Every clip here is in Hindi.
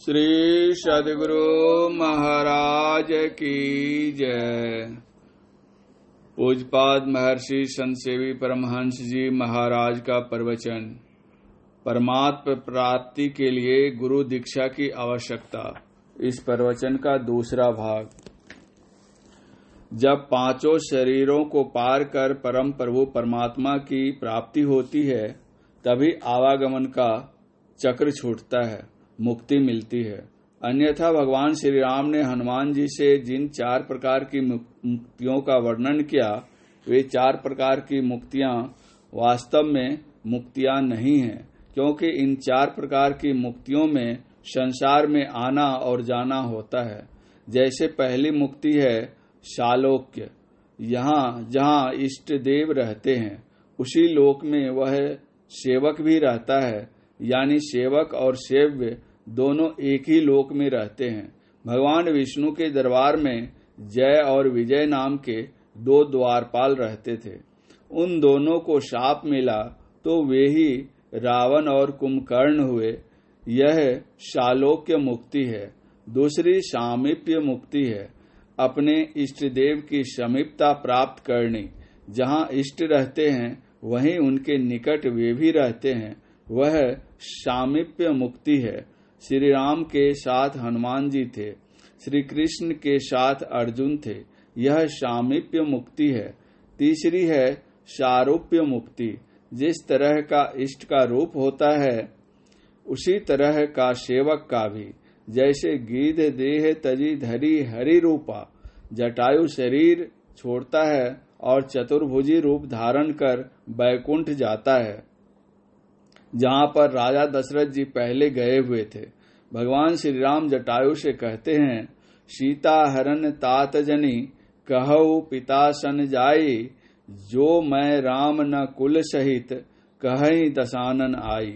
श्री सदगुरु महाराज की जय पूजपाद महर्षि संसेवी परमहंस जी महाराज का प्रवचन परमात्म प्राप्ति के लिए गुरु दीक्षा की आवश्यकता इस प्रवचन का दूसरा भाग जब पांचों शरीरों को पार कर परम प्रभु परमात्मा की प्राप्ति होती है तभी आवागमन का चक्र छूटता है मुक्ति मिलती है अन्यथा भगवान श्री राम ने हनुमान जी से जिन चार प्रकार की मुक्तियों का वर्णन किया वे चार प्रकार की मुक्तियां वास्तव में मुक्तियां नहीं हैं क्योंकि इन चार प्रकार की मुक्तियों में संसार में आना और जाना होता है जैसे पहली मुक्ति है शालोक्य यहाँ जहाँ इष्ट देव रहते हैं उसी लोक में वह सेवक भी रहता है यानी सेवक और सेव्य दोनों एक ही लोक में रहते हैं भगवान विष्णु के दरबार में जय और विजय नाम के दो द्वारपाल रहते थे उन दोनों को शाप मिला तो वे ही रावण और कुंभकर्ण हुए यह शालोक्य मुक्ति है दूसरी सामिप्य मुक्ति है अपने इष्ट देव की समीपता प्राप्त करनी जहाँ इष्ट रहते हैं वहीं उनके निकट वे भी रहते हैं वह सामिप्य मुक्ति है श्री राम के साथ हनुमान जी थे श्री कृष्ण के साथ अर्जुन थे यह सामिप्य मुक्ति है तीसरी है शारूप्य मुक्ति जिस तरह का इष्ट का रूप होता है उसी तरह का सेवक का भी जैसे गीध देह तजी धरी हरि रूपा जटायु शरीर छोड़ता है और चतुर्भुजी रूप धारण कर बैकुंठ जाता है जहां पर राजा दशरथ जी पहले गए हुए थे भगवान श्री राम जटायु से कहते हैं सीता हरण तात जनी कहु पिता सन जाई जो मैं राम न कुल सहित कहीं दशानन आई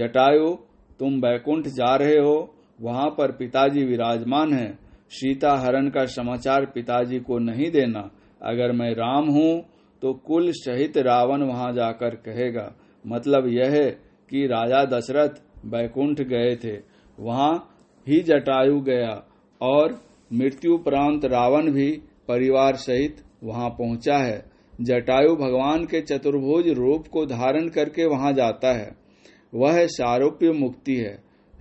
जटायु तुम बैकुंठ जा रहे हो वहां पर पिताजी विराजमान हैं सीता हरण का समाचार पिताजी को नहीं देना अगर मैं राम हूं तो कुल सहित रावण वहां जाकर कहेगा मतलब यह है कि राजा दशरथ बैकुंठ गए थे वहां ही जटायु गया और मृत्यु प्रांत रावण भी परिवार सहित वहां पहुंचा है जटायु भगवान के चतुर्भुज रूप को धारण करके वहां जाता है वह सारूप्य मुक्ति है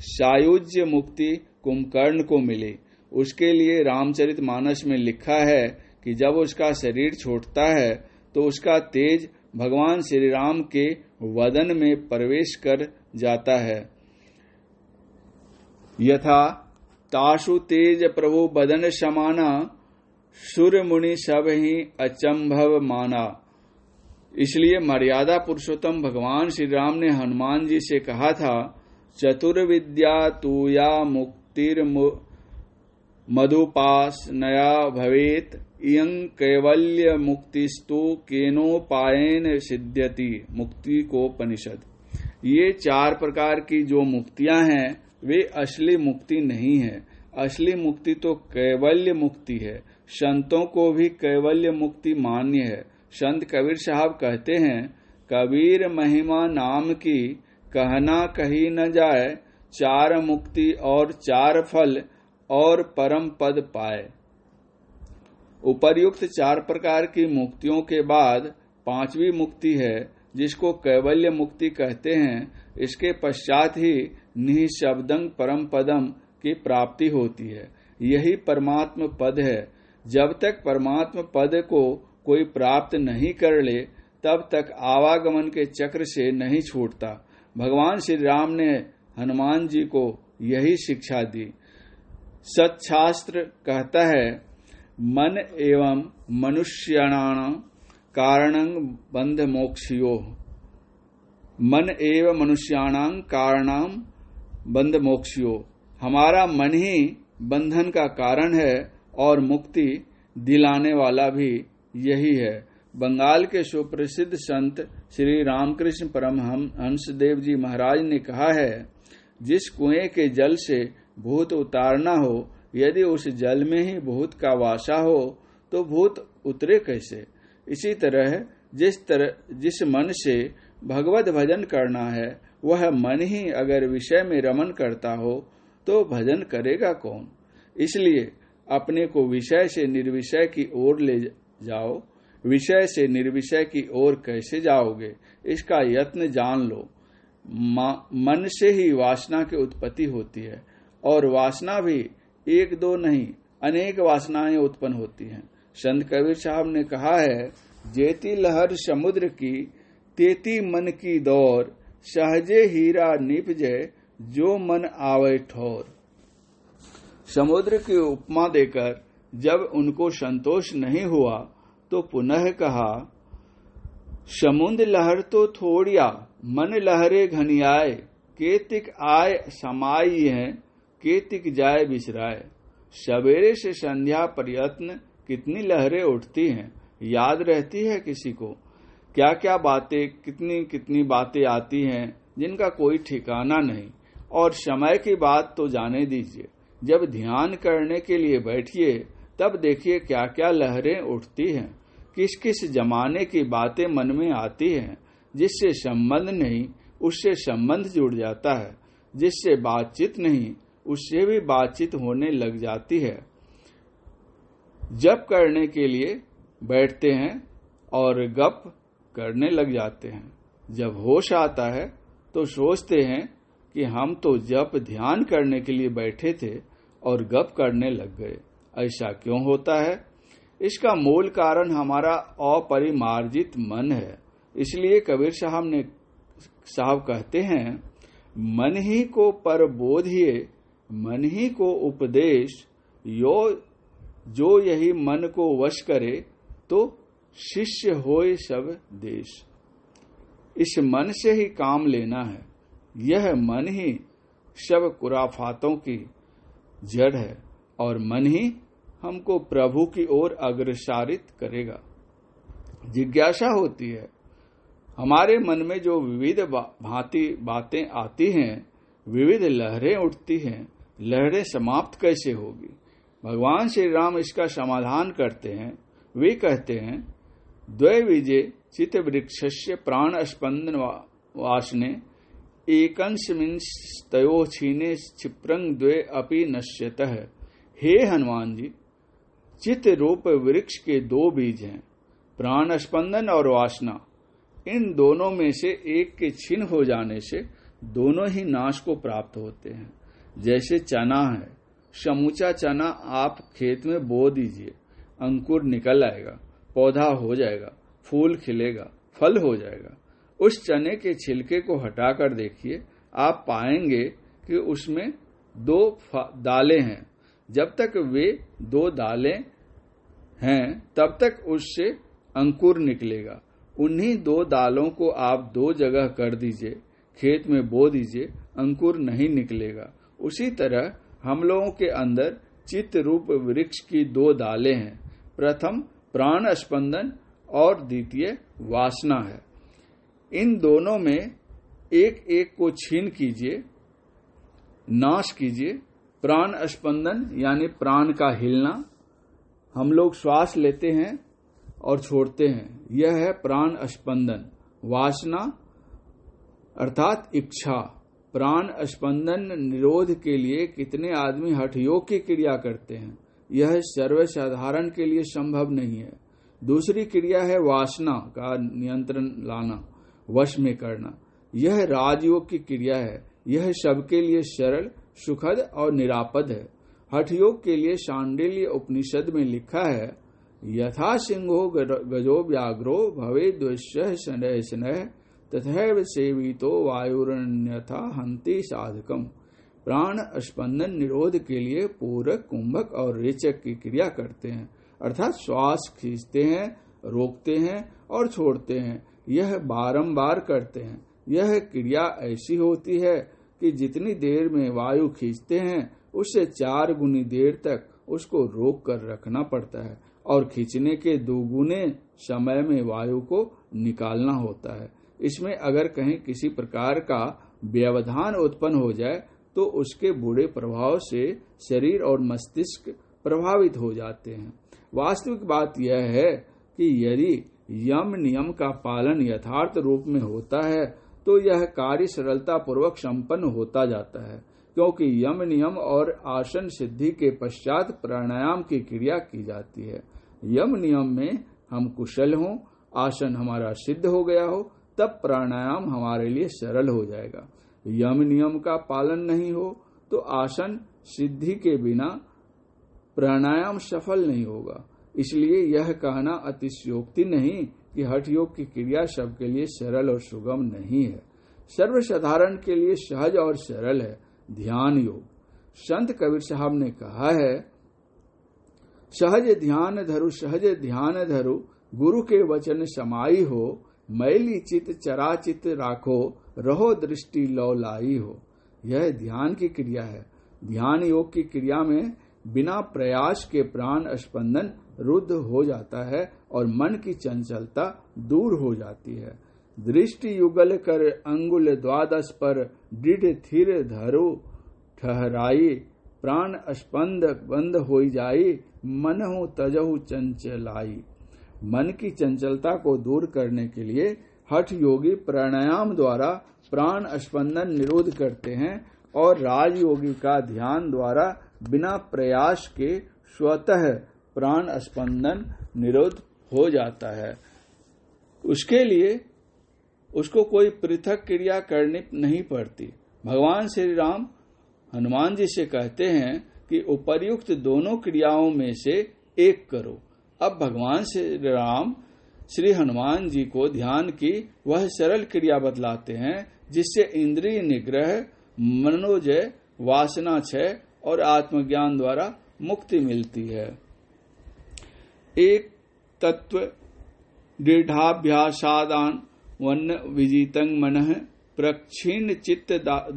सायुज्य मुक्ति कुंभकर्ण को मिली उसके लिए रामचरित मानस में लिखा है कि जब उसका शरीर छोटता है तो उसका तेज भगवान श्री राम के वदन में प्रवेश कर जाता है यथा ताशु तेज प्रभु बदन समाना सूर्य मुनि सब ही अचंभव माना इसलिए मर्यादा पुरुषोत्तम भगवान श्री राम ने हनुमान जी से कहा था चतुर्विद्या तूया मुक्तिर मधुपास नया भवेत इं कैवल्य मुक्तिस्तु केनोपायन सिद्ध्यति मुक्ति को पनिषद ये चार प्रकार की जो मुक्तियां हैं वे असली मुक्ति नहीं है असली मुक्ति तो कैवल्य मुक्ति है संतों को भी कैवल्य मुक्ति मान्य है संत कबीर साहब कहते हैं कबीर महिमा नाम की कहना कही न जाए चार मुक्ति और चार फल और परम पद पाए उपर्युक्त चार प्रकार की मुक्तियों के बाद पांचवी मुक्ति है जिसको कैवल्य मुक्ति कहते हैं इसके पश्चात ही निःशब्दंग परम पदम की प्राप्ति होती है यही परमात्म पद है जब तक परमात्म पद को कोई प्राप्त नहीं कर ले तब तक आवागमन के चक्र से नहीं छूटता भगवान श्री राम ने हनुमान जी को यही शिक्षा दी सच्छास्त्र कहता है मन एवं मनुष्याण कारण बंध मोक्षियो मन एवं मनुष्याणाम कारण बंध मोक्षियो हमारा मन ही बंधन का कारण है और मुक्ति दिलाने वाला भी यही है बंगाल के सुप्रसिद्ध संत श्री रामकृष्ण परम हंसदेव जी महाराज ने कहा है जिस कुएं के जल से भूत उतारना हो यदि उस जल में ही भूत का वासा हो तो भूत उतरे कैसे इसी तरह जिस तरह जिस मन से भगवत भजन करना है वह मन ही अगर विषय में रमन करता हो तो भजन करेगा कौन इसलिए अपने को विषय से निर्विषय की ओर ले जाओ विषय से निर्विषय की ओर कैसे जाओगे इसका यत्न जान लो मन से ही वासना की उत्पत्ति होती है और वासना भी एक दो नहीं अनेक वासनाएं उत्पन्न होती हैं संत कबीर साहब ने कहा है जेती लहर समुद्र की तेती मन की दौर सहजे हीरा निप जो मन आवे ठोर समुद्र की उपमा देकर जब उनको संतोष नहीं हुआ तो पुनः कहा समुद्र लहर तो थोड़िया मन लहरे घनियाए केतिक आय समाई है केतिक जाए बिसराए सवेरे से संध्या प्रयत्न कितनी लहरें उठती हैं याद रहती है किसी को क्या क्या बातें कितनी कितनी बातें आती हैं जिनका कोई ठिकाना नहीं और समय की बात तो जाने दीजिए जब ध्यान करने के लिए बैठिए तब देखिए क्या क्या लहरें उठती हैं किस किस जमाने की बातें मन में आती हैं जिससे संबंध नहीं उससे संबंध जुड़ जाता है जिससे बातचीत नहीं उससे भी बातचीत होने लग जाती है जप करने के लिए बैठते हैं और गप करने लग जाते हैं जब होश आता है तो सोचते हैं कि हम तो जप ध्यान करने के लिए बैठे थे और गप करने लग गए ऐसा क्यों होता है इसका मूल कारण हमारा अपरिमार्जित मन है इसलिए कबीर साहब ने साहब कहते हैं मन ही को परबोधिए मन ही को उपदेश यो जो यही मन को वश करे तो शिष्य होए सब देश इस मन से ही काम लेना है यह मन ही शब कुराफातों की जड़ है और मन ही हमको प्रभु की ओर अग्रसारित करेगा जिज्ञासा होती है हमारे मन में जो विविध भांति बातें आती हैं विविध लहरें उठती हैं लहरें समाप्त कैसे होगी भगवान श्री राम इसका समाधान करते हैं वे कहते हैं द्वैविजय चित वृक्ष प्राण स्पंदन वासने एकंशमिंस्तयो छीने क्षिप्रंग द्वे अपि नश्यत हे हनुमान जी चित रूप वृक्ष के दो बीज हैं प्राण स्पंदन और वासना इन दोनों में से एक के छिन्न हो जाने से दोनों ही नाश को प्राप्त होते हैं जैसे चना है समूचा चना आप खेत में बो दीजिए अंकुर निकल आएगा पौधा हो जाएगा फूल खिलेगा फल हो जाएगा उस चने के छिलके को हटाकर देखिए आप पाएंगे कि उसमें दो दाले हैं जब तक वे दो दालें हैं तब तक उससे अंकुर निकलेगा उन्हीं दो दालों को आप दो जगह कर दीजिए खेत में बो दीजिए अंकुर नहीं निकलेगा उसी तरह हम लोगों के अंदर चित्त रूप वृक्ष की दो दालें हैं प्रथम प्राण स्पंदन और द्वितीय वासना है इन दोनों में एक एक को छीन कीजिए नाश कीजिए प्राण स्पंदन यानी प्राण का हिलना हम लोग श्वास लेते हैं और छोड़ते हैं यह है प्राण स्पंदन वासना अर्थात इच्छा प्राण स्पंदन निरोध के लिए कितने आदमी हठयोग की क्रिया करते हैं यह सर्वसाधारण के लिए संभव नहीं है दूसरी क्रिया है वासना का नियंत्रण लाना वश में करना यह राजयोग की क्रिया है यह सबके लिए सरल सुखद और निरापद है हठयोग के लिए शांडिल्य उपनिषद में लिखा है यथा सिंह गजो व्याघ्रो भवे द्वेश स्नेह तथैव सेवितो वायुरन्यथा हंति साधकम प्राण स्पंदन निरोध के लिए पूरक कुंभक और रेचक की क्रिया करते हैं अर्थात श्वास खींचते हैं रोकते हैं और छोड़ते हैं यह बारंबार करते हैं यह क्रिया ऐसी होती है कि जितनी देर में वायु खींचते हैं उससे चार गुनी देर तक उसको रोक कर रखना पड़ता है और खींचने के गुने समय में वायु को निकालना होता है इसमें अगर कहीं किसी प्रकार का व्यवधान उत्पन्न हो जाए तो उसके बुरे प्रभाव से शरीर और मस्तिष्क प्रभावित हो जाते हैं वास्तविक बात यह है कि यदि यम नियम का पालन यथार्थ रूप में होता है तो यह कार्य सरलता पूर्वक संपन्न होता जाता है क्योंकि यम नियम और आसन सिद्धि के पश्चात प्राणायाम की क्रिया की जाती है यम नियम में हम कुशल हों आसन हमारा सिद्ध हो गया हो तब प्राणायाम हमारे लिए सरल हो जाएगा यम नियम का पालन नहीं हो तो आसन सिद्धि के बिना प्राणायाम सफल नहीं होगा इसलिए यह कहना अतिशयोक्ति नहीं कि हठ योग की क्रिया सबके लिए सरल और सुगम नहीं है सर्वसाधारण के लिए सहज और सरल है ध्यान योग संत कबीर साहब ने कहा है सहज ध्यान धरु सहज ध्यान धरु गुरु के वचन समाई हो मैली चित चराचित राखो रहो दृष्टि लौलाई हो यह ध्यान की क्रिया है ध्यान योग की क्रिया में बिना प्रयास के प्राण स्पंदन रुद्ध हो जाता है और मन की चंचलता दूर हो जाती है दृष्टि युगल कर अंगुल द्वादश पर दृढ़ थिर धरो ठहराई प्राण स्पंद बंद हो जाई मनहु तजहु चंचलाई मन की चंचलता को दूर करने के लिए हठ योगी प्राणायाम द्वारा प्राण स्पंदन निरोध करते हैं और राजयोगी का ध्यान द्वारा बिना प्रयास के स्वतः प्राण स्पंदन निरोध हो जाता है उसके लिए उसको कोई पृथक क्रिया करनी नहीं पड़ती भगवान श्री राम हनुमान जी से कहते हैं कि उपर्युक्त दोनों क्रियाओं में से एक करो अब भगवान श्री राम श्री हनुमान जी को ध्यान की वह सरल क्रिया बतलाते हैं जिससे इंद्रिय निग्रह मनोजय वासना क्षय और आत्मज्ञान द्वारा मुक्ति मिलती है एक तत्व दृढ़ाभ्यासादान वन विजितंग मन प्रक्षीण चित्त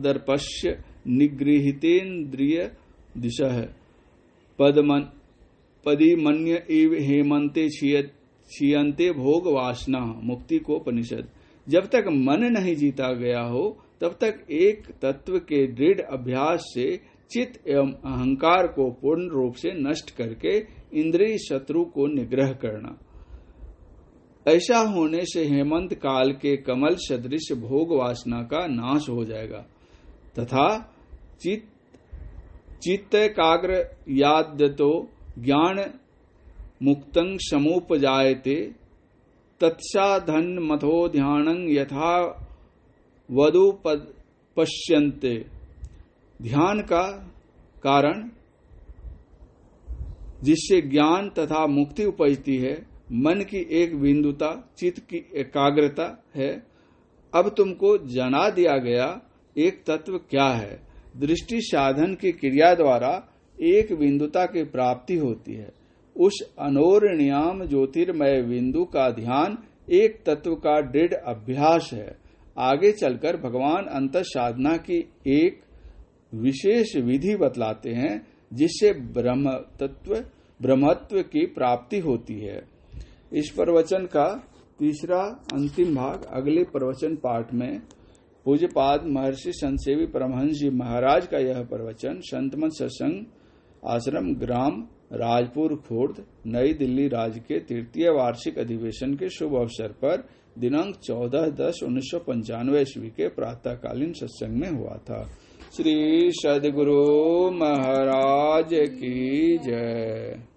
दर्पश्य निगृहितेन्द्रिय दिश पदमन पदी मन्य इव हेमंते छियंते भोग वासना मुक्ति को उपनिषद जब तक मन नहीं जीता गया हो तब तक एक तत्व के दृढ़ अभ्यास से चित एवं अहंकार को पूर्ण रूप से नष्ट करके इंद्रिय शत्रु को निग्रह करना ऐसा होने से हेमंत काल के कमल सदृश भोग वासना का नाश हो जाएगा तथा चित चित्त काग्र याद तो ज्ञान मुक्तं समोपजायते तत्साधन मथो ध्यान यथा वधु पश्यन्ते ध्यान का कारण जिससे ज्ञान तथा मुक्ति उपजती है मन की एक बिंदुता चित्त की एकाग्रता है अब तुमको जना दिया गया एक तत्व क्या है दृष्टि साधन की क्रिया द्वारा एक बिंदुता की प्राप्ति होती है उस अनोर नियाम ज्योतिर्मय बिंदु का ध्यान एक तत्व का दृढ़ अभ्यास है आगे चलकर भगवान अंतर साधना की एक विशेष विधि बतलाते हैं जिससे ब्रह्म तत्व ब्रह्मत्व की प्राप्ति होती है इस प्रवचन का तीसरा अंतिम भाग अगले प्रवचन पाठ में पूज्यपाद महर्षि संतसेवी परमहंस जी महाराज का यह प्रवचन संतमन सत्संग आश्रम ग्राम राजपुर खुर्द नई दिल्ली राज्य के तृतीय वार्षिक अधिवेशन के शुभ अवसर पर दिनांक 14 दस उन्नीस सौ पंचानवे ईस्वी के प्रातःकालीन सत्संग में हुआ था श्री सदगुरु महाराज की जय